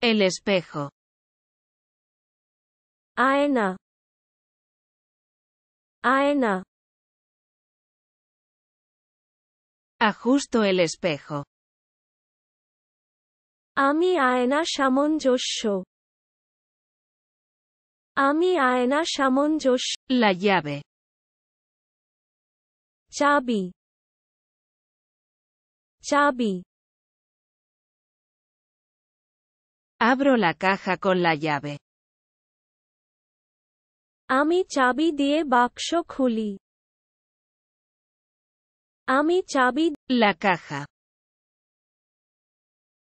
El espejo. Aena. Aena. Ajusto el espejo. A Ami aena shamon A Ami aena shamon josh. La llave. Chabi. Chabi. Abro la caja con la llave. Ami chabi die baksho khuli. Ami chabi la caja.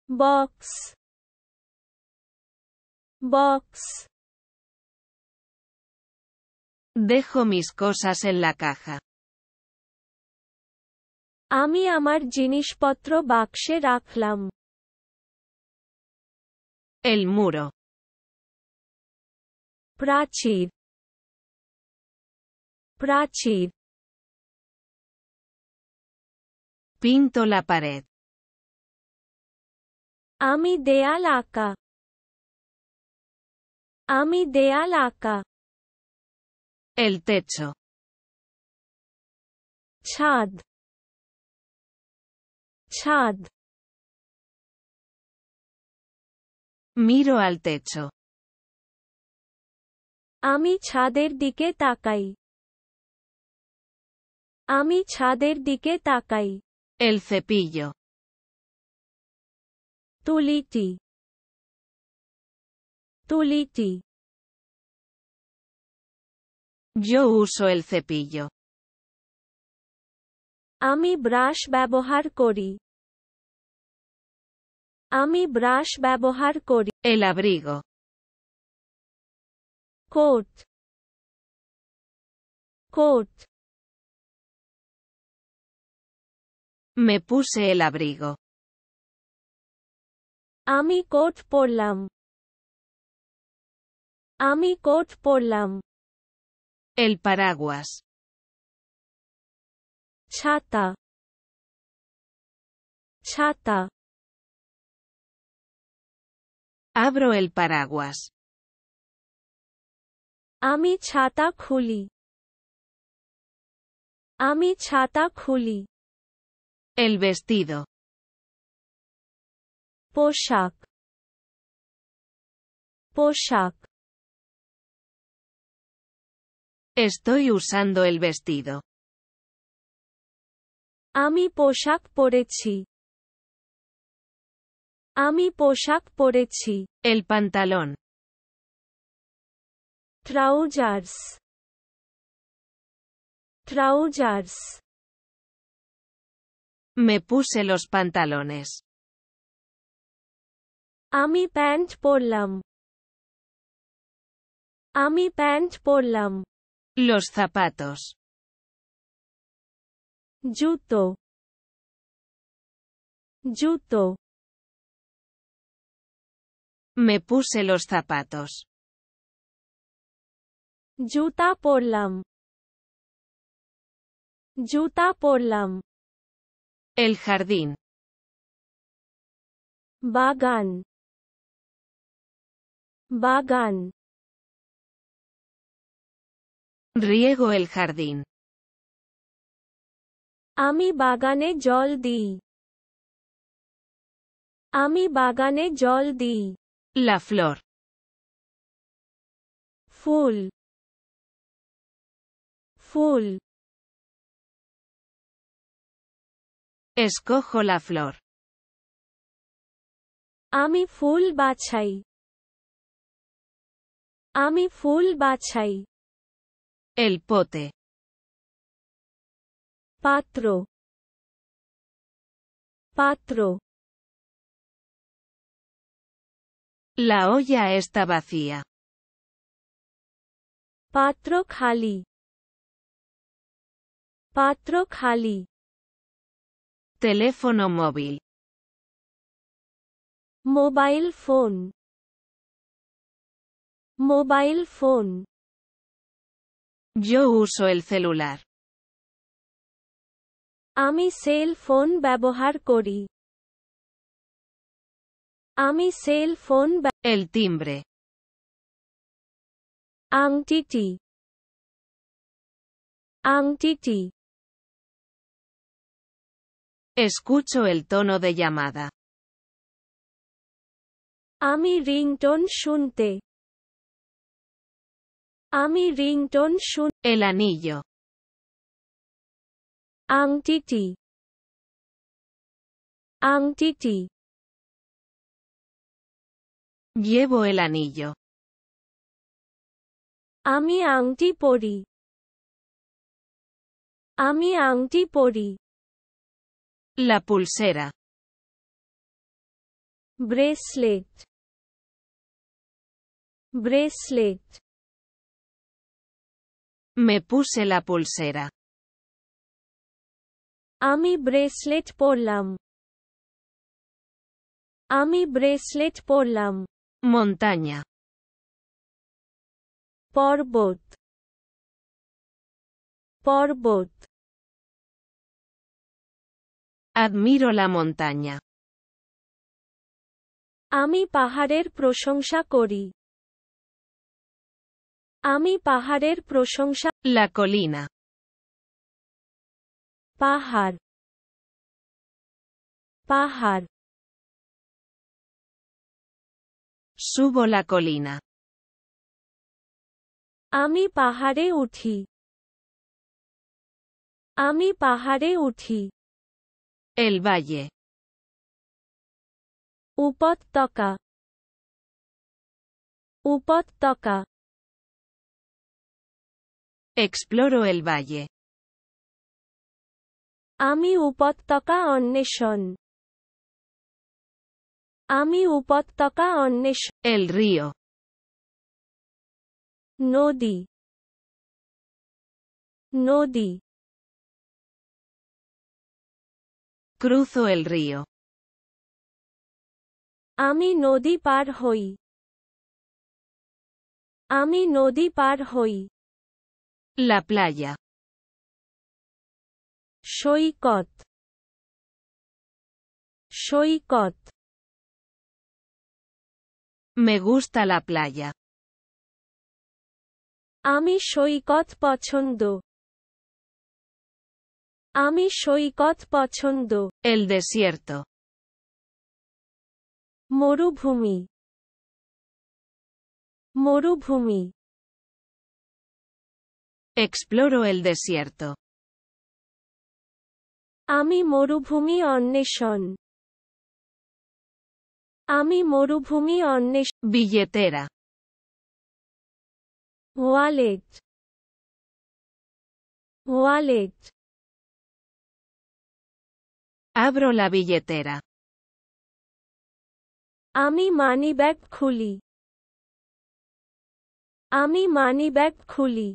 Box. Box. Dejo mis cosas en la caja. Ami amar jinish potro bakshe raklam. El muro. Prachid. Prachid. Pinto la pared. Ami de alaka. Ami de alaka. El techo. Chad. Chad. Miro al techo. Ami chader dike takai. Ami chader dike takai. El cepillo. Tuliti. Tuliti. Yo uso el cepillo. Ami brush babohar kori. Ami Brash kori el abrigo Coat Me puse el abrigo Ami coat Polam. Ami coat Polam. El paraguas Chata Chata Abro el paraguas. Ami chata A Ami chata khuli. El vestido. Poshak. Poshak. Estoy usando el vestido. Ami poshak porechi. Ami poshak porechi. El pantalón. Trousers. Trousers. Me puse los pantalones. Ami pant porlam. Ami pant porlam. Los zapatos. Yuto. Juto. Me puse los zapatos. Juta porlam. Juta porlam. El jardín. Bagan. Bagan. Riego el jardín. Ami bagane vagane joldi. Ami mi jol joldi. La flor. Full. Full. Escojo la flor. Ami full bachai. Ami full bachay. El pote. Patro. Patro. La olla está vacía. Patro khali. Patro Teléfono móvil. Mobile phone. Mobile phone. Yo uso el celular. Ami cell phone ব্যবহার kori. Ami cell phone El timbre. Antiti. Antiti. Escucho el tono de llamada. Ami ringtone shunte. Ami ringtone shun. El anillo. Antiti. Titi. Llevo el anillo. Ami mi Ami mi La pulsera. Bracelet. Bracelet. Me puse la pulsera. Ami bracelet polam. Ami bracelet lam montaña. por bot Admiro la montaña. Ami paharer proshongsha kori. Ami paharer proshongsha. La colina. Pahar. Pahar. Subo la colina. Ami pahare uthi. Ami pahare uthi. El valle. Upot toca. Upot toca. Exploro el valle. Ami upot toca on আমি উপত্যকা অন্বেষ এল রিও নদী নদী ক্রুসো এল রিও আমি নদী পার হই আমি নদী পার হই La সৈকত সৈকত Me gusta la playa. Ami shoikot pochondo. Ami shoikot pochondo. El desierto. Morubhumi. Morubhumi. Exploro el desierto. Ami morubhumi onneshon. আমি মরুভূমি অন্বেষ বিজেতেরা ওয়ালেট ওয়ালেট আব্রোলা বিজেতেরা আমি মানি ব্যাগ খুলি আমি মানি ব্যাগ খুলি